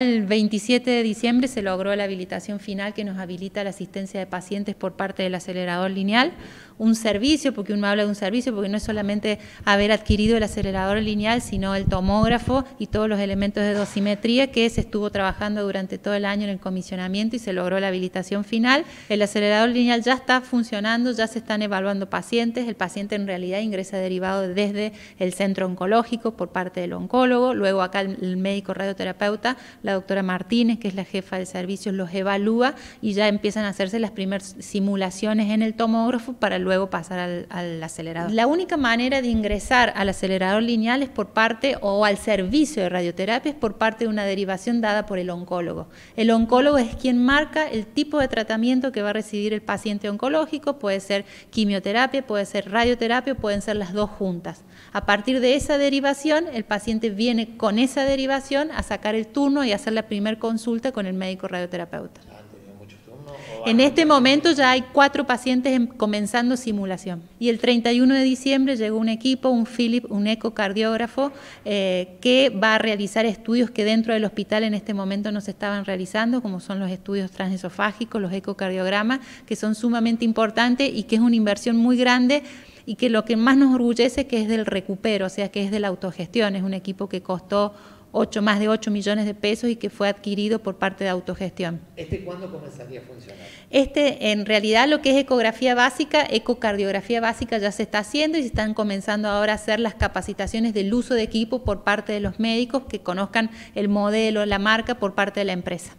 El 27 de diciembre se logró la habilitación final que nos habilita la asistencia de pacientes por parte del acelerador lineal, un servicio, porque uno habla de un servicio, porque no es solamente haber adquirido el acelerador lineal, sino el tomógrafo y todos los elementos de dosimetría que se estuvo trabajando durante todo el año en el comisionamiento y se logró la habilitación final. El acelerador lineal ya está funcionando, ya se están evaluando pacientes, el paciente en realidad ingresa derivado desde el centro oncológico por parte del oncólogo, luego acá el médico radioterapeuta la doctora Martínez, que es la jefa de servicios, los evalúa y ya empiezan a hacerse las primeras simulaciones en el tomógrafo para luego pasar al, acelerador. La única manera de ingresar al acelerador lineal es por parte o al servicio de radioterapia es por parte de una derivación dada por el oncólogo. El oncólogo es quien marca el tipo de tratamiento que va a recibir el paciente oncológico, puede ser quimioterapia, puede ser radioterapia, pueden ser las dos juntas. A partir de esa derivación, el paciente viene con esa derivación a sacar el turno y a hacer la primer consulta con el médico radioterapeuta. En este momento ya hay cuatro pacientes comenzando simulación. Y el 31 de diciembre llegó un equipo, un Philip, un ecocardiógrafo, eh, que va a realizar estudios que dentro del hospital en este momento no se estaban realizando, como son los estudios transesofágicos, los ecocardiogramas, que son sumamente importantes y que es una inversión muy grande y que lo que más nos orgullece que es del recupero, o sea, que es de la autogestión. Es un equipo que costó ocho más de 8 millones de pesos y que fue adquirido por parte de autogestión. ¿Este cuándo comenzaría a funcionar? Este, en realidad, lo que es ecografía básica, ecocardiografía básica ya se está haciendo y se están comenzando ahora a hacer las capacitaciones del uso de equipo por parte de los médicos que conozcan el modelo, la marca por parte de la empresa.